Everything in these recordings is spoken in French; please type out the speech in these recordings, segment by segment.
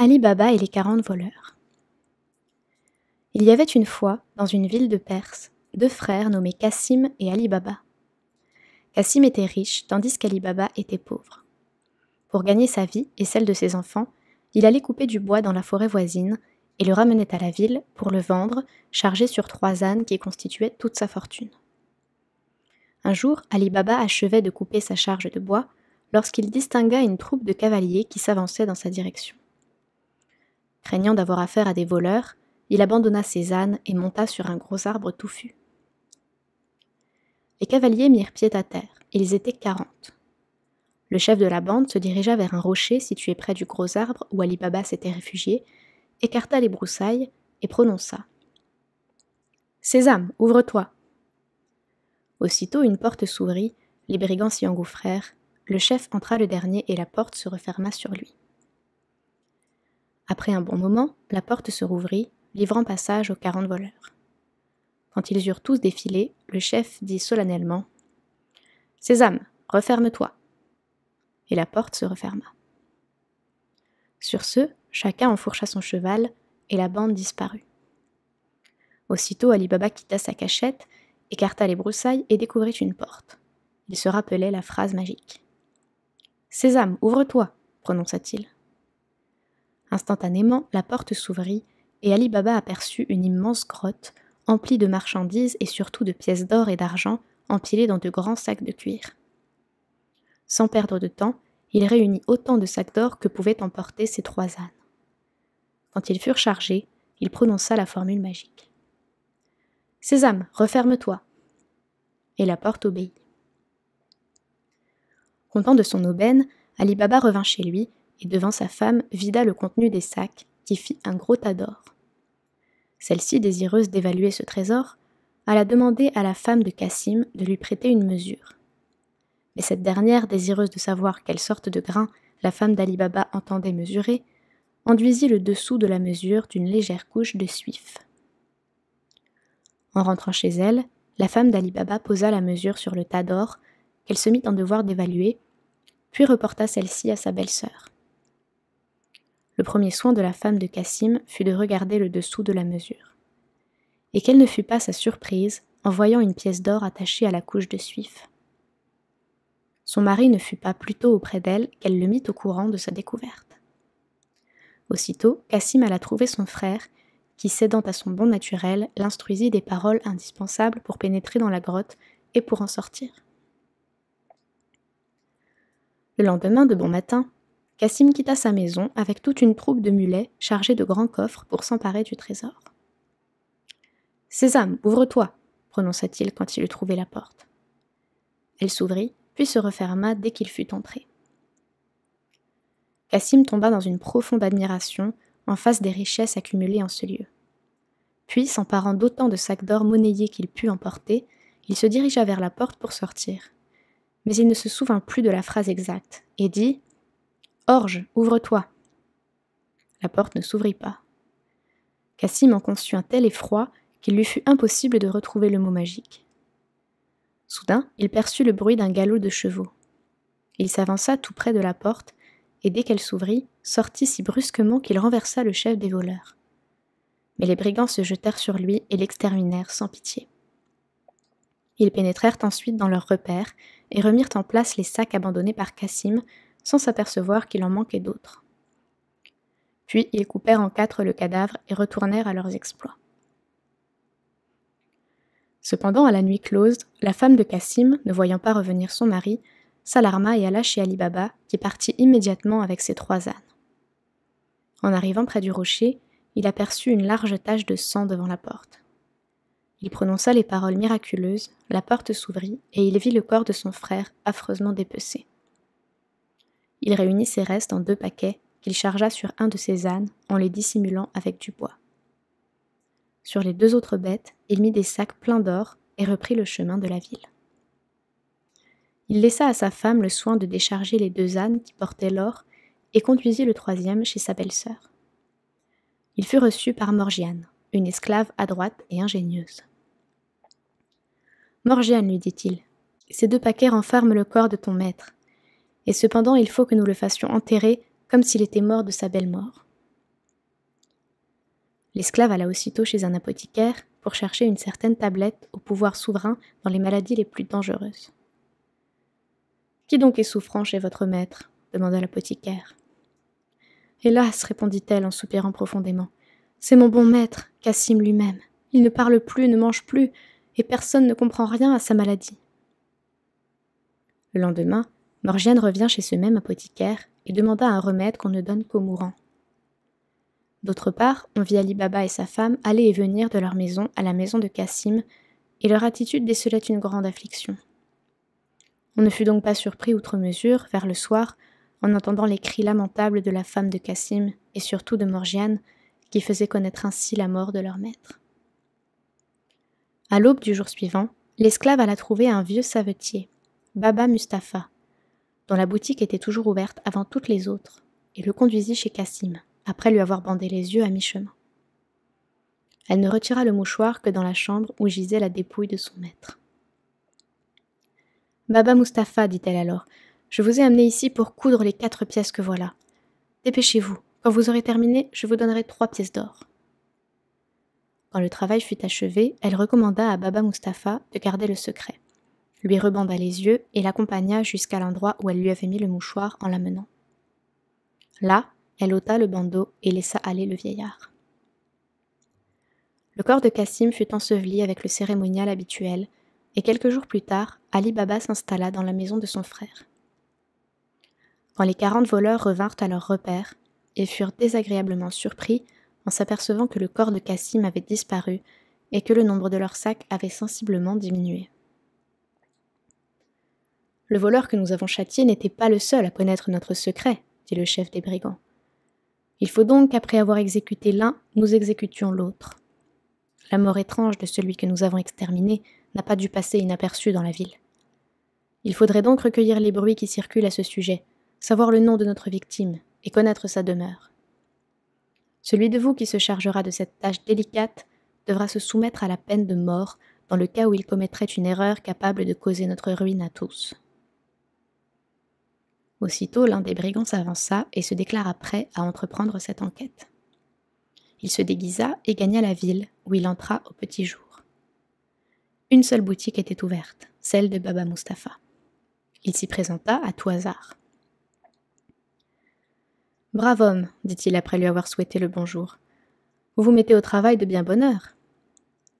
Ali Baba et les quarante voleurs. Il y avait une fois, dans une ville de Perse, deux frères nommés Cassim et Ali Baba. Cassim était riche, tandis qu'Ali Baba était pauvre. Pour gagner sa vie et celle de ses enfants, il allait couper du bois dans la forêt voisine et le ramenait à la ville pour le vendre, chargé sur trois ânes qui constituaient toute sa fortune. Un jour, Ali Baba achevait de couper sa charge de bois lorsqu'il distingua une troupe de cavaliers qui s'avançait dans sa direction. Craignant d'avoir affaire à des voleurs, il abandonna ses ânes et monta sur un gros arbre touffu. Les cavaliers mirent pied à terre. Ils étaient quarante. Le chef de la bande se dirigea vers un rocher situé près du gros arbre où Ali Baba s'était réfugié, écarta les broussailles et prononça Sésame, ouvre-toi Aussitôt une porte s'ouvrit, les brigands s'y engouffrèrent, le chef entra le dernier et la porte se referma sur lui. Après un bon moment, la porte se rouvrit, livrant passage aux quarante voleurs. Quand ils eurent tous défilé, le chef dit solennellement Sésame, referme-toi Et la porte se referma. Sur ce, chacun enfourcha son cheval et la bande disparut. Aussitôt, Ali Baba quitta sa cachette, écarta les broussailles et découvrit une porte. Il se rappelait la phrase magique. Sésame, ouvre-toi prononça-t-il. Instantanément, la porte s'ouvrit et Ali Baba aperçut une immense grotte emplie de marchandises et surtout de pièces d'or et d'argent empilées dans de grands sacs de cuir. Sans perdre de temps, il réunit autant de sacs d'or que pouvaient emporter ses trois ânes. Quand ils furent chargés, il prononça la formule magique. Sésame, referme-toi. Et la porte obéit. Content de son aubaine, Ali Baba revint chez lui et devant sa femme vida le contenu des sacs, qui fit un gros tas d'or. Celle-ci, désireuse d'évaluer ce trésor, alla demander à la femme de Cassim de lui prêter une mesure. Mais cette dernière, désireuse de savoir quelle sorte de grain la femme d'Ali Baba entendait mesurer, enduisit le dessous de la mesure d'une légère couche de suif. En rentrant chez elle, la femme d'Ali Baba posa la mesure sur le tas d'or qu'elle se mit en devoir d'évaluer, puis reporta celle-ci à sa belle-sœur le premier soin de la femme de Cassim fut de regarder le dessous de la mesure. Et quelle ne fut pas sa surprise en voyant une pièce d'or attachée à la couche de suif. Son mari ne fut pas plus tôt auprès d'elle qu'elle le mit au courant de sa découverte. Aussitôt, Cassim alla trouver son frère, qui, cédant à son bon naturel, l'instruisit des paroles indispensables pour pénétrer dans la grotte et pour en sortir. Le lendemain de bon matin, Cassim quitta sa maison avec toute une troupe de mulets chargés de grands coffres pour s'emparer du trésor. Sésame, ouvre-toi prononça-t-il quand il eut trouvé la porte. Elle s'ouvrit, puis se referma dès qu'il fut entré. Cassim tomba dans une profonde admiration en face des richesses accumulées en ce lieu. Puis, s'emparant d'autant de sacs d'or monnayés qu'il put emporter, il se dirigea vers la porte pour sortir. Mais il ne se souvint plus de la phrase exacte et dit Orge, ouvre-toi. La porte ne s'ouvrit pas. Cassim en conçut un tel effroi qu'il lui fut impossible de retrouver le mot magique. Soudain, il perçut le bruit d'un galop de chevaux. Il s'avança tout près de la porte, et dès qu'elle s'ouvrit, sortit si brusquement qu'il renversa le chef des voleurs. Mais les brigands se jetèrent sur lui et l'exterminèrent sans pitié. Ils pénétrèrent ensuite dans leur repères et remirent en place les sacs abandonnés par Cassim sans s'apercevoir qu'il en manquait d'autres. Puis ils coupèrent en quatre le cadavre et retournèrent à leurs exploits. Cependant, à la nuit close, la femme de Cassim, ne voyant pas revenir son mari, s'alarma et alla chez Ali Baba, qui partit immédiatement avec ses trois ânes. En arrivant près du rocher, il aperçut une large tache de sang devant la porte. Il prononça les paroles miraculeuses, la porte s'ouvrit, et il vit le corps de son frère affreusement dépecé. Il réunit ses restes en deux paquets qu'il chargea sur un de ses ânes en les dissimulant avec du bois. Sur les deux autres bêtes, il mit des sacs pleins d'or et reprit le chemin de la ville. Il laissa à sa femme le soin de décharger les deux ânes qui portaient l'or et conduisit le troisième chez sa belle-sœur. Il fut reçu par Morgiane, une esclave adroite et ingénieuse. Morgiane, lui dit-il, ces deux paquets renferment le corps de ton maître et cependant il faut que nous le fassions enterrer comme s'il était mort de sa belle mort. L'esclave alla aussitôt chez un apothicaire pour chercher une certaine tablette au pouvoir souverain dans les maladies les plus dangereuses. Qui donc est souffrant chez votre maître demanda l'apothicaire. Hélas, répondit-elle en soupirant profondément, c'est mon bon maître, Cassim lui-même. Il ne parle plus, ne mange plus, et personne ne comprend rien à sa maladie. Le lendemain, Morgiane revient chez ce même apothicaire et demanda un remède qu'on ne donne qu'aux mourants. D'autre part, on vit Ali Baba et sa femme aller et venir de leur maison à la maison de Cassim, et leur attitude décelait une grande affliction. On ne fut donc pas surpris outre mesure, vers le soir, en entendant les cris lamentables de la femme de Cassim et surtout de Morgiane, qui faisaient connaître ainsi la mort de leur maître. À l'aube du jour suivant, l'esclave alla trouver un vieux savetier, Baba Mustapha, dont la boutique était toujours ouverte avant toutes les autres, et le conduisit chez Cassim, après lui avoir bandé les yeux à mi-chemin. Elle ne retira le mouchoir que dans la chambre où gisait la dépouille de son maître. Baba Mustapha, dit-elle alors, je vous ai amené ici pour coudre les quatre pièces que voilà. Dépêchez-vous, quand vous aurez terminé, je vous donnerai trois pièces d'or. Quand le travail fut achevé, elle recommanda à Baba Mustapha de garder le secret lui rebanda les yeux et l'accompagna jusqu'à l'endroit où elle lui avait mis le mouchoir en l'amenant. Là, elle ôta le bandeau et laissa aller le vieillard. Le corps de Cassim fut enseveli avec le cérémonial habituel, et quelques jours plus tard, Ali Baba s'installa dans la maison de son frère. Quand les quarante voleurs revinrent à leur repère, ils furent désagréablement surpris en s'apercevant que le corps de Cassim avait disparu et que le nombre de leurs sacs avait sensiblement diminué. Le voleur que nous avons châtié n'était pas le seul à connaître notre secret, dit le chef des brigands. Il faut donc qu'après avoir exécuté l'un, nous exécutions l'autre. La mort étrange de celui que nous avons exterminé n'a pas dû passer inaperçue dans la ville. Il faudrait donc recueillir les bruits qui circulent à ce sujet, savoir le nom de notre victime et connaître sa demeure. Celui de vous qui se chargera de cette tâche délicate devra se soumettre à la peine de mort dans le cas où il commettrait une erreur capable de causer notre ruine à tous. Aussitôt, l'un des brigands s'avança et se déclara prêt à entreprendre cette enquête. Il se déguisa et gagna la ville, où il entra au petit jour. Une seule boutique était ouverte, celle de Baba Mustapha. Il s'y présenta à tout hasard. Brave homme, dit-il après lui avoir souhaité le bonjour. Vous vous mettez au travail de bien bonne heure.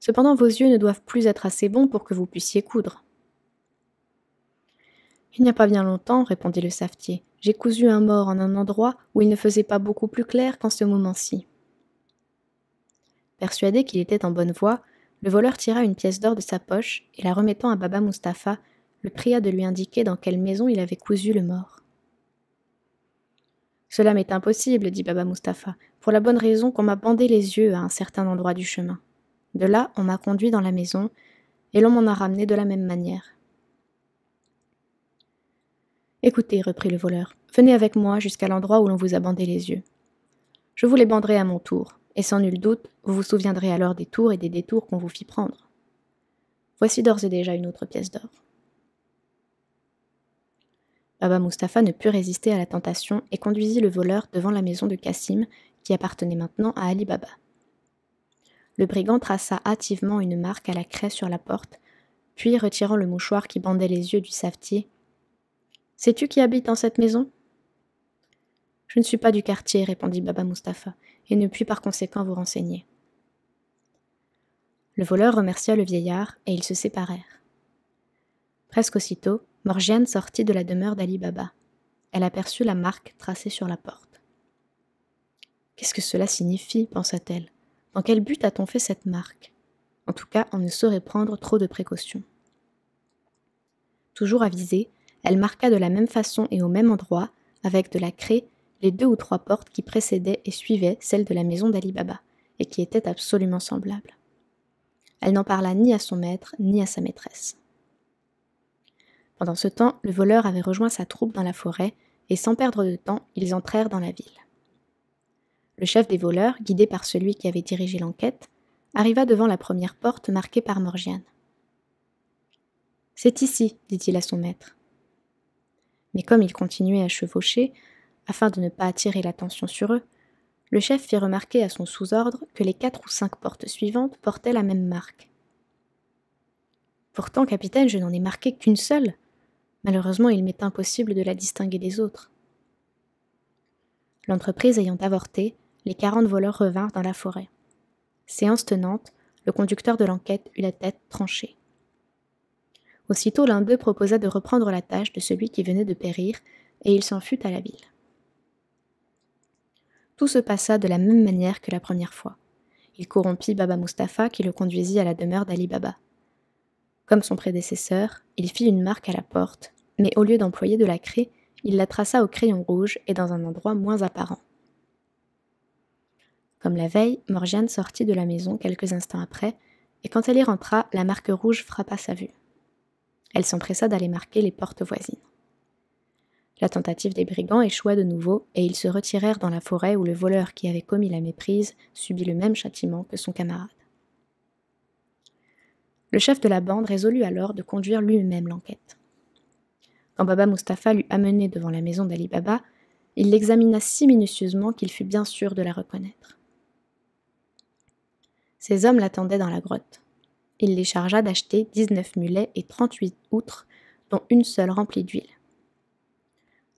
Cependant, vos yeux ne doivent plus être assez bons pour que vous puissiez coudre. Il n'y a pas bien longtemps, répondit le savetier, j'ai cousu un mort en un endroit où il ne faisait pas beaucoup plus clair qu'en ce moment-ci. Persuadé qu'il était en bonne voie, le voleur tira une pièce d'or de sa poche et la remettant à Baba Mustapha, le pria de lui indiquer dans quelle maison il avait cousu le mort. Cela m'est impossible, dit Baba Mustapha, pour la bonne raison qu'on m'a bandé les yeux à un certain endroit du chemin. De là, on m'a conduit dans la maison, et l'on m'en a ramené de la même manière. Écoutez, reprit le voleur, venez avec moi jusqu'à l'endroit où l'on vous a bandé les yeux. Je vous les banderai à mon tour, et sans nul doute, vous vous souviendrez alors des tours et des détours qu'on vous fit prendre. Voici d'ores et déjà une autre pièce d'or. Baba Mustapha ne put résister à la tentation et conduisit le voleur devant la maison de Cassim, qui appartenait maintenant à Ali Baba. Le brigand traça hâtivement une marque à la craie sur la porte, puis retirant le mouchoir qui bandait les yeux du savetier, Sais-tu qui habite dans cette maison Je ne suis pas du quartier, répondit Baba Mustapha, et ne puis par conséquent vous renseigner. Le voleur remercia le vieillard, et ils se séparèrent. Presque aussitôt, Morgiane sortit de la demeure d'Ali Baba. Elle aperçut la marque tracée sur la porte. Qu'est-ce que cela signifie pensa-t-elle. Dans quel but a-t-on fait cette marque En tout cas, on ne saurait prendre trop de précautions. Toujours avisée, elle marqua de la même façon et au même endroit, avec de la craie, les deux ou trois portes qui précédaient et suivaient celles de la maison d'Ali Baba, et qui étaient absolument semblables. Elle n'en parla ni à son maître, ni à sa maîtresse. Pendant ce temps, le voleur avait rejoint sa troupe dans la forêt, et sans perdre de temps, ils entrèrent dans la ville. Le chef des voleurs, guidé par celui qui avait dirigé l'enquête, arriva devant la première porte marquée par Morgiane. C'est ici, dit-il à son maître. Mais comme ils continuaient à chevaucher, afin de ne pas attirer l'attention sur eux, le chef fit remarquer à son sous-ordre que les quatre ou cinq portes suivantes portaient la même marque. Pourtant, capitaine, je n'en ai marqué qu'une seule. Malheureusement, il m'est impossible de la distinguer des autres. L'entreprise ayant avorté, les quarante voleurs revinrent dans la forêt. Séance tenante, le conducteur de l'enquête eut la tête tranchée. Aussitôt l'un d'eux proposa de reprendre la tâche de celui qui venait de périr, et il s'en fut à la ville. Tout se passa de la même manière que la première fois. Il corrompit Baba Mustapha qui le conduisit à la demeure d'Ali Baba. Comme son prédécesseur, il fit une marque à la porte, mais au lieu d'employer de la craie, il la traça au crayon rouge et dans un endroit moins apparent. Comme la veille, Morgiane sortit de la maison quelques instants après, et quand elle y rentra, la marque rouge frappa sa vue. Elle s'empressa d'aller marquer les portes voisines. La tentative des brigands échoua de nouveau, et ils se retirèrent dans la forêt où le voleur qui avait commis la méprise subit le même châtiment que son camarade. Le chef de la bande résolut alors de conduire lui-même l'enquête. Quand Baba Mustapha l'eut amené devant la maison d'Ali Baba, il l'examina si minutieusement qu'il fut bien sûr de la reconnaître. Ses hommes l'attendaient dans la grotte il les chargea d'acheter 19 mulets et trente-huit outres, dont une seule remplie d'huile.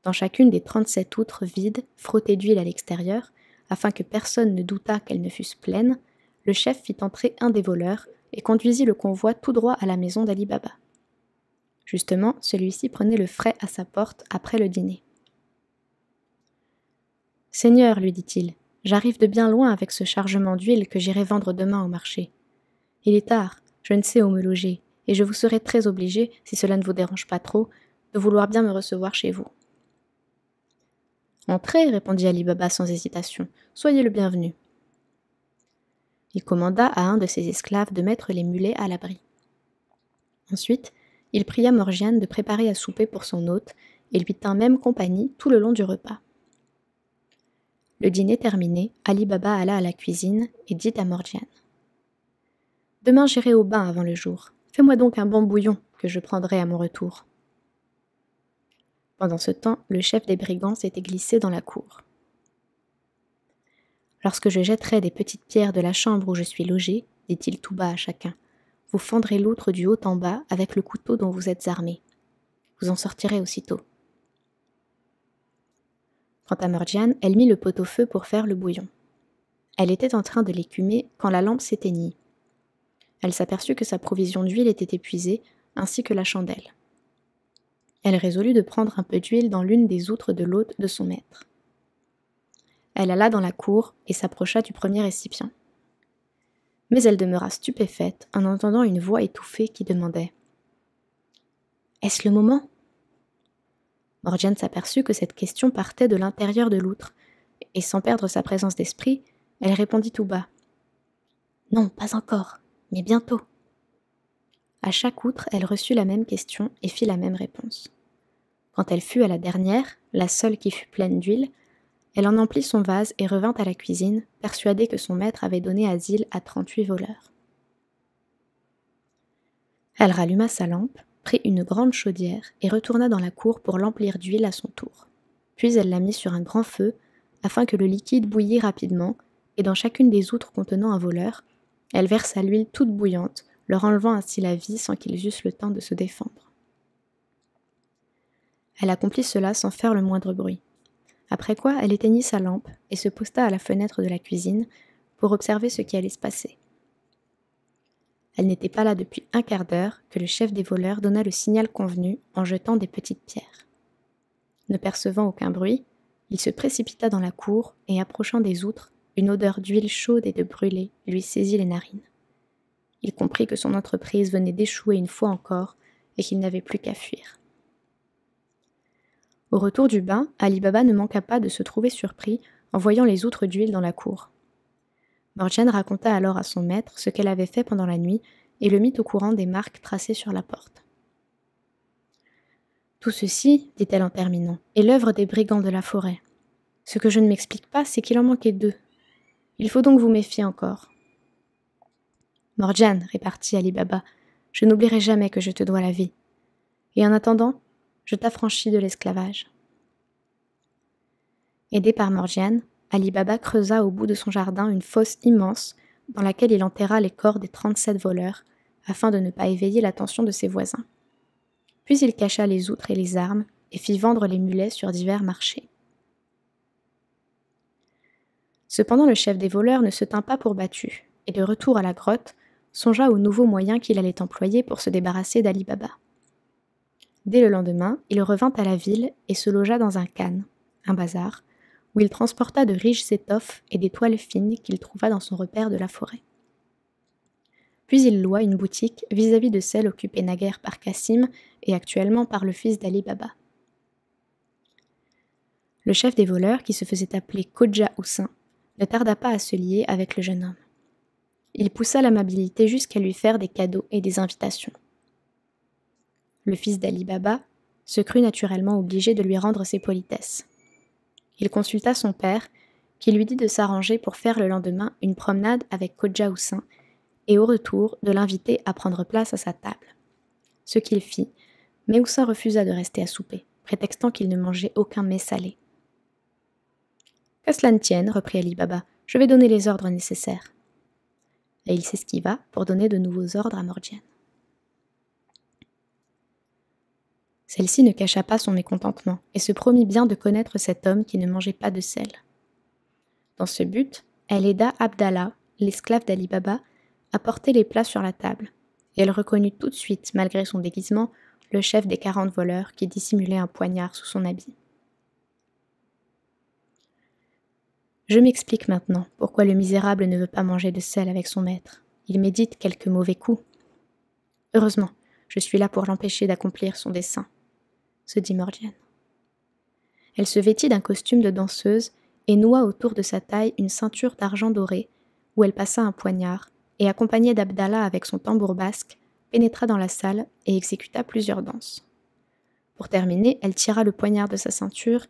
Dans chacune des trente-sept outres vides, frottées d'huile à l'extérieur, afin que personne ne doutât qu'elles ne fussent pleines, le chef fit entrer un des voleurs et conduisit le convoi tout droit à la maison d'Ali Baba. Justement, celui-ci prenait le frais à sa porte après le dîner. Seigneur, lui dit-il, j'arrive de bien loin avec ce chargement d'huile que j'irai vendre demain au marché. Il est tard, je ne sais où me loger, et je vous serai très obligé, si cela ne vous dérange pas trop, de vouloir bien me recevoir chez vous. Entrez, répondit Ali Baba sans hésitation, soyez le bienvenu. Il commanda à un de ses esclaves de mettre les mulets à l'abri. Ensuite, il pria Morgiane de préparer à souper pour son hôte et lui tint même compagnie tout le long du repas. Le dîner terminé, Ali Baba alla à la cuisine et dit à Morgiane Demain j'irai au bain avant le jour. Fais-moi donc un bon bouillon que je prendrai à mon retour. Pendant ce temps, le chef des brigands s'était glissé dans la cour. Lorsque je jetterai des petites pierres de la chambre où je suis logé, dit-il tout bas à chacun, vous fendrez l'autre du haut en bas avec le couteau dont vous êtes armé. Vous en sortirez aussitôt. Quant à Morgiane, elle mit le pot au feu pour faire le bouillon. Elle était en train de l'écumer quand la lampe s'éteignit elle s'aperçut que sa provision d'huile était épuisée, ainsi que la chandelle. Elle résolut de prendre un peu d'huile dans l'une des outres de l'hôte de son maître. Elle alla dans la cour et s'approcha du premier récipient. Mais elle demeura stupéfaite en entendant une voix étouffée qui demandait Est-ce le moment Morgiane s'aperçut que cette question partait de l'intérieur de l'outre, et sans perdre sa présence d'esprit, elle répondit tout bas Non, pas encore. Mais bientôt À chaque outre, elle reçut la même question et fit la même réponse. Quand elle fut à la dernière, la seule qui fut pleine d'huile, elle en emplit son vase et revint à la cuisine, persuadée que son maître avait donné asile à trente-huit voleurs. Elle ralluma sa lampe, prit une grande chaudière et retourna dans la cour pour l'emplir d'huile à son tour. Puis elle la mit sur un grand feu, afin que le liquide bouillît rapidement, et dans chacune des outres contenant un voleur, elle versa l'huile toute bouillante, leur enlevant ainsi la vie sans qu'ils eussent le temps de se défendre. Elle accomplit cela sans faire le moindre bruit. Après quoi, elle éteignit sa lampe et se posta à la fenêtre de la cuisine pour observer ce qui allait se passer. Elle n'était pas là depuis un quart d'heure que le chef des voleurs donna le signal convenu en jetant des petites pierres. Ne percevant aucun bruit, il se précipita dans la cour et approchant des outres, une odeur d'huile chaude et de brûlé lui saisit les narines. Il comprit que son entreprise venait d'échouer une fois encore et qu'il n'avait plus qu'à fuir. Au retour du bain, Ali Baba ne manqua pas de se trouver surpris en voyant les outres d'huile dans la cour. Morgiane raconta alors à son maître ce qu'elle avait fait pendant la nuit et le mit au courant des marques tracées sur la porte. Tout ceci, dit-elle en terminant, est l'œuvre des brigands de la forêt. Ce que je ne m'explique pas, c'est qu'il en manquait deux il faut donc vous méfier encore. Morgiane, répartit Ali Baba, je n'oublierai jamais que je te dois la vie. Et en attendant, je t'affranchis de l'esclavage. Aidé par Morgiane, Ali Baba creusa au bout de son jardin une fosse immense dans laquelle il enterra les corps des 37 voleurs afin de ne pas éveiller l'attention de ses voisins. Puis il cacha les outres et les armes et fit vendre les mulets sur divers marchés. Cependant le chef des voleurs ne se tint pas pour battu, et de retour à la grotte, songea aux nouveaux moyens qu'il allait employer pour se débarrasser d'Ali Baba. Dès le lendemain, il revint à la ville et se logea dans un khan, un bazar, où il transporta de riches étoffes et des toiles fines qu'il trouva dans son repère de la forêt. Puis il loua une boutique vis-à-vis de celle occupée naguère par Cassim et actuellement par le fils d'Ali Baba. Le chef des voleurs, qui se faisait appeler Kodja Hussain, ne tarda pas à se lier avec le jeune homme. Il poussa l'amabilité jusqu'à lui faire des cadeaux et des invitations. Le fils d'Ali Baba se crut naturellement obligé de lui rendre ses politesses. Il consulta son père, qui lui dit de s'arranger pour faire le lendemain une promenade avec Kodja Houssin et au retour de l'inviter à prendre place à sa table. Ce qu'il fit, mais Houssin refusa de rester à souper, prétextant qu'il ne mangeait aucun mets salé. Que cela ne tienne, reprit Ali Baba, je vais donner les ordres nécessaires. Et il s'esquiva pour donner de nouveaux ordres à Morgiane. Celle-ci ne cacha pas son mécontentement et se promit bien de connaître cet homme qui ne mangeait pas de sel. Dans ce but, elle aida Abdallah, l'esclave d'Ali Baba, à porter les plats sur la table, et elle reconnut tout de suite, malgré son déguisement, le chef des quarante voleurs qui dissimulait un poignard sous son habit. Je m'explique maintenant pourquoi le misérable ne veut pas manger de sel avec son maître. Il médite quelques mauvais coups. »« Heureusement, je suis là pour l'empêcher d'accomplir son dessein, se dit Mordiane. Elle se vêtit d'un costume de danseuse et noua autour de sa taille une ceinture d'argent doré, où elle passa un poignard, et accompagnée d'Abdallah avec son tambour basque, pénétra dans la salle et exécuta plusieurs danses. Pour terminer, elle tira le poignard de sa ceinture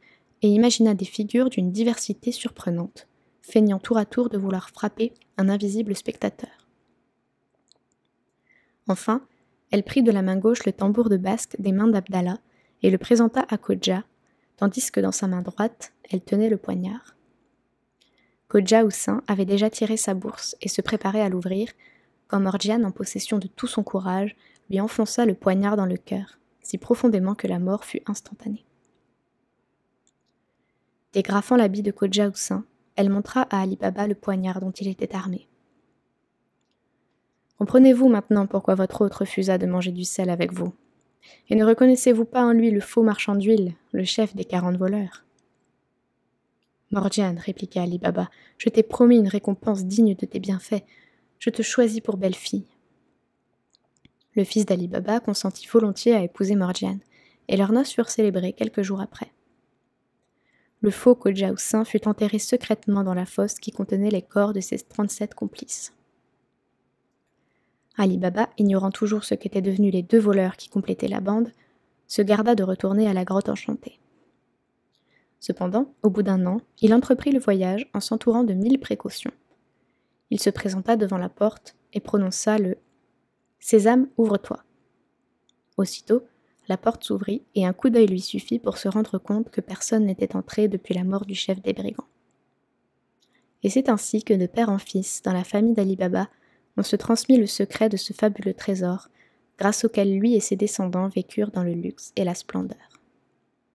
et imagina des figures d'une diversité surprenante, feignant tour à tour de vouloir frapper un invisible spectateur. Enfin, elle prit de la main gauche le tambour de basque des mains d'Abdallah et le présenta à Koja, tandis que dans sa main droite, elle tenait le poignard. Koja Houssin avait déjà tiré sa bourse et se préparait à l'ouvrir, quand Morgiane, en possession de tout son courage, lui enfonça le poignard dans le cœur, si profondément que la mort fut instantanée. Dégrafant l'habit de Koja elle montra à Ali Baba le poignard dont il était armé. Comprenez-vous maintenant pourquoi votre hôte refusa de manger du sel avec vous Et ne reconnaissez-vous pas en lui le faux marchand d'huile, le chef des quarante voleurs Morgiane, répliqua Ali Baba, je t'ai promis une récompense digne de tes bienfaits. Je te choisis pour belle fille. Le fils d'Ali Baba consentit volontiers à épouser Morgiane, et leurs noces furent célébrées quelques jours après le faux Houssin fut enterré secrètement dans la fosse qui contenait les corps de ses 37 complices. Ali Baba, ignorant toujours ce qu'étaient devenus les deux voleurs qui complétaient la bande, se garda de retourner à la grotte enchantée. Cependant, au bout d'un an, il entreprit le voyage en s'entourant de mille précautions. Il se présenta devant la porte et prononça le Sésame, ouvre-toi. Aussitôt, la porte s'ouvrit et un coup d'œil lui suffit pour se rendre compte que personne n'était entré depuis la mort du chef des brigands. Et c'est ainsi que de père en fils, dans la famille d'Ali Baba, on se transmit le secret de ce fabuleux trésor, grâce auquel lui et ses descendants vécurent dans le luxe et la splendeur.